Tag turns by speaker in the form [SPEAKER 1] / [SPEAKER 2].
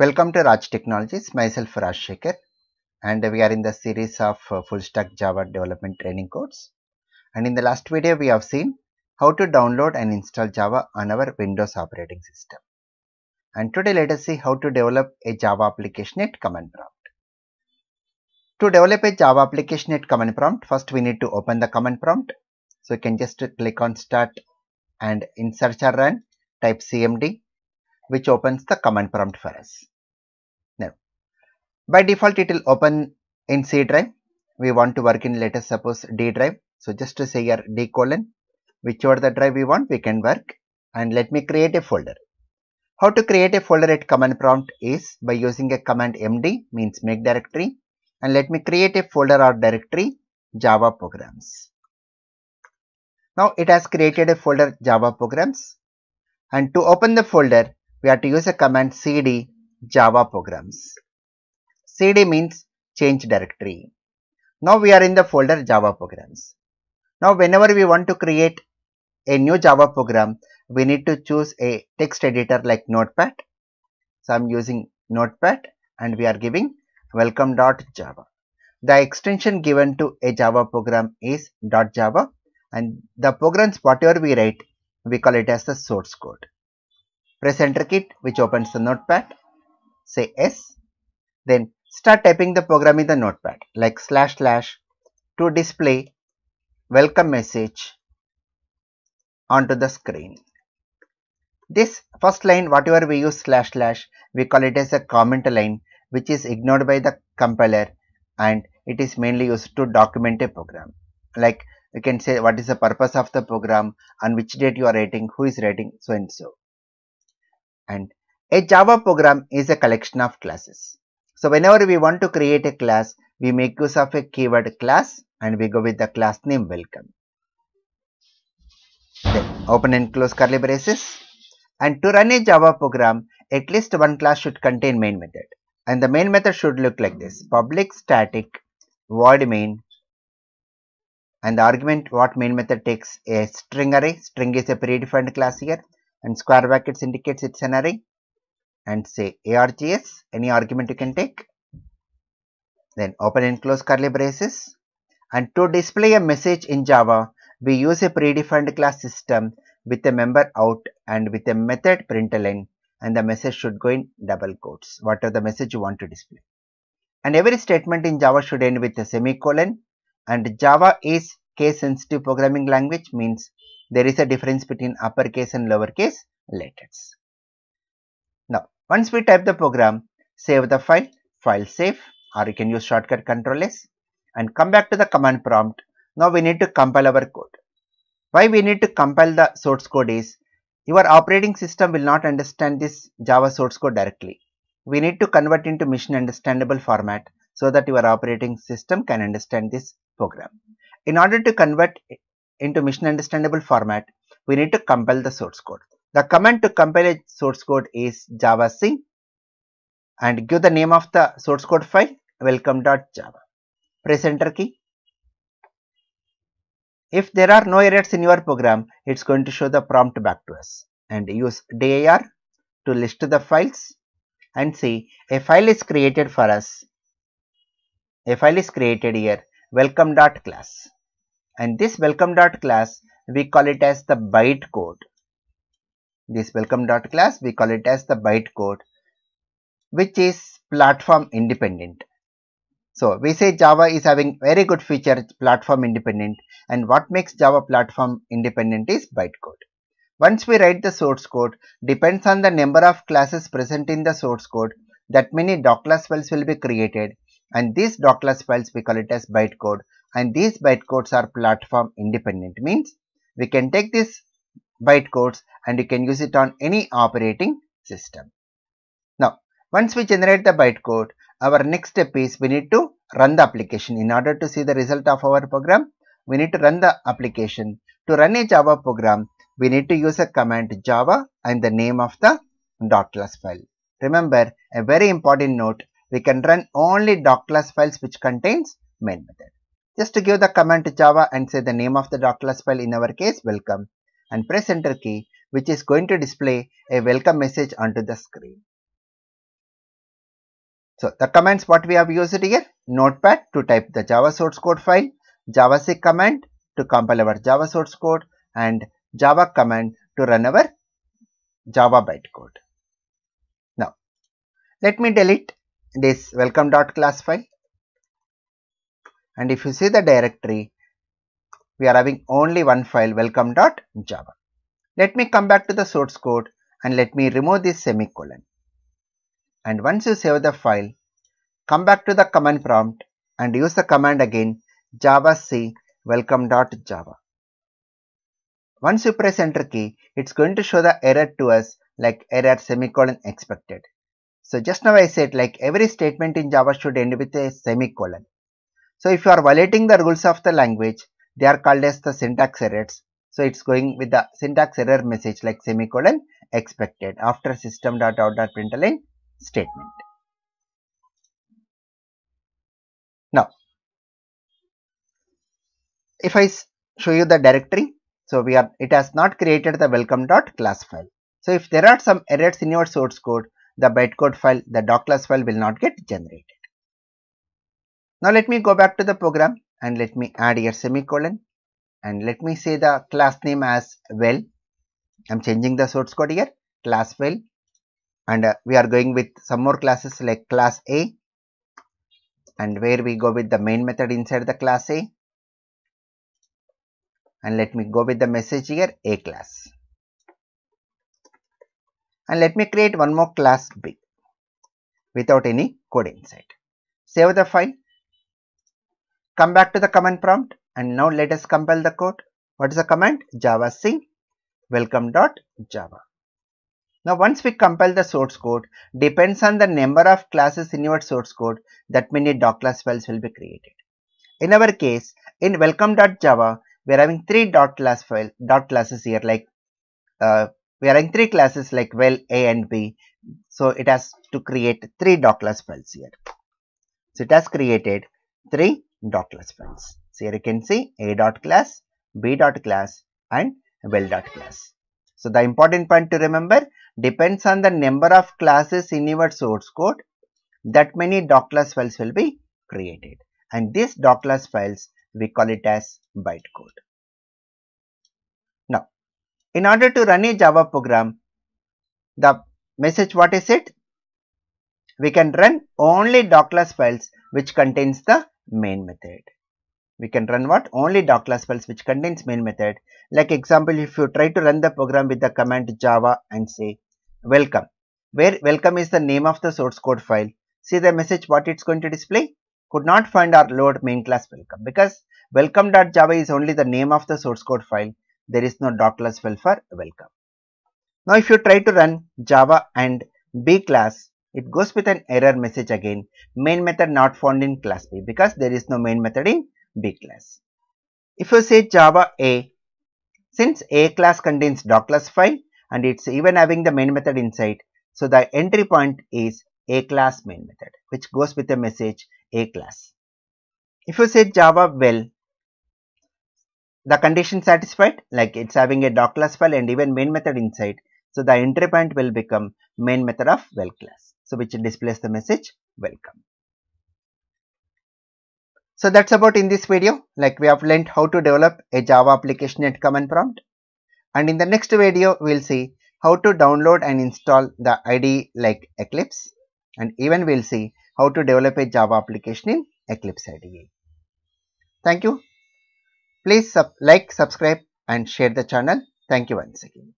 [SPEAKER 1] Welcome to Raj Technologies, myself Raj Shekhar and we are in the series of uh, full stack Java development training course. And in the last video we have seen how to download and install Java on our Windows operating system. And today let us see how to develop a Java application at command prompt. To develop a Java application at command prompt, first we need to open the command prompt. So you can just click on start and in search or run type cmd which opens the command prompt for us. Now, by default it will open in C drive. We want to work in let us suppose D drive. So just to say here D colon whichever the drive we want we can work and let me create a folder. How to create a folder at command prompt is by using a command md means make directory and let me create a folder or directory java programs. Now it has created a folder java programs and to open the folder we have to use a command cd java programs. cd means change directory. Now we are in the folder java programs. Now whenever we want to create a new java program we need to choose a text editor like notepad. So I am using notepad and we are giving welcome.java. The extension given to a java program is .java and the programs whatever we write we call it as the source code. Press enter key which opens the notepad, say S, then start typing the program in the notepad like slash slash to display welcome message onto the screen. This first line whatever we use slash slash we call it as a comment line which is ignored by the compiler and it is mainly used to document a program like you can say what is the purpose of the program on which date you are writing who is writing so and so and a Java program is a collection of classes. So whenever we want to create a class, we make use of a keyword class and we go with the class name welcome. Then open and close curly braces. And to run a Java program, at least one class should contain main method. And the main method should look like this public static void main and the argument what main method takes a string array string is a predefined class here and square brackets indicates it's an array and say args any argument you can take then open and close curly braces and to display a message in java we use a predefined class system with a member out and with a method println and the message should go in double quotes whatever the message you want to display and every statement in java should end with a semicolon and java is case sensitive programming language means there is a difference between uppercase and lowercase letters. Now, once we type the program, save the file, file save or you can use shortcut control S and come back to the command prompt. Now, we need to compile our code. Why we need to compile the source code is your operating system will not understand this Java source code directly. We need to convert into machine understandable format so that your operating system can understand this program. In order to convert into machine understandable format, we need to compile the source code. The command to compile a source code is C, and give the name of the source code file welcome.java. Press enter key. If there are no errors in your program, it's going to show the prompt back to us and use dir to list the files and see a file is created for us. A file is created here welcome.class and this welcome dot class we call it as the bytecode. This welcome dot class we call it as the bytecode which is platform independent. So we say Java is having very good feature platform independent and what makes Java platform independent is bytecode. Once we write the source code depends on the number of classes present in the source code that many doc class files will be created and these doc class files we call it as bytecode and these bytecodes are platform independent means we can take these bytecodes and you can use it on any operating system. Now once we generate the bytecode our next step is we need to run the application in order to see the result of our program we need to run the application to run a java program we need to use a command java and the name of the .class file remember a very important note we can run only .class files which contains main method just to give the command to Java and say the name of the .dot class file in our case welcome and press enter key which is going to display a welcome message onto the screen. So the commands what we have used here notepad to type the java source code file, C command to compile our java source code and java command to run our java bytecode. Now let me delete this welcome.class file and if you see the directory we are having only one file welcome.java. Let me come back to the source code and let me remove this semicolon. And once you save the file, come back to the command prompt and use the command again java c welcome.java. Once you press enter key, it's going to show the error to us like error semicolon expected. So just now I said like every statement in Java should end with a semicolon. So if you are violating the rules of the language, they are called as the syntax errors. So it's going with the syntax error message like semicolon expected after system dot out dot println statement. Now, if I show you the directory, so we are it has not created the welcome dot class file. So if there are some errors in your source code, the bytecode file, the doc class file will not get generated. Now let me go back to the program and let me add here semicolon and let me say the class name as well. I am changing the source code here class well and uh, we are going with some more classes like class A and where we go with the main method inside the class A and let me go with the message here A class and let me create one more class B without any code inside. Save the file Come back to the command prompt and now let us compile the code. What is the command? Java C welcome.java. Now once we compile the source code, depends on the number of classes in your source code that many doc class files will be created. In our case, in welcome.java, we are having three dot class file dot classes here like uh, we are having three classes like well a and b so it has to create three doc class files here so it has created three Dot class friends. So here you can see A dot class, B dot class and well dot class. So the important point to remember depends on the number of classes in your source code that many dockless files will be created and these dockless files we call it as bytecode. Now in order to run a Java program the message what is it? We can run only dockless files which contains the main method. We can run what? Only doc class files which contains main method. Like example, if you try to run the program with the command java and say welcome, where welcome is the name of the source code file. See the message what it's going to display? Could not find or load main class welcome because welcome.java is only the name of the source code file. There is no doc class file for welcome. Now if you try to run java and b class it goes with an error message again main method not found in class B because there is no main method in B class. If you say Java A, since A class contains class file and it's even having the main method inside, so the entry point is A class main method which goes with the message A class. If you say Java well, the condition satisfied like it's having a class file and even main method inside so, the entry point will become main method of well class. So, which displays the message welcome. So, that is about in this video like we have learnt how to develop a Java application at command prompt and in the next video we will see how to download and install the IDE like Eclipse and even we will see how to develop a Java application in Eclipse IDE. Thank you. Please sub like, subscribe and share the channel. Thank you once again.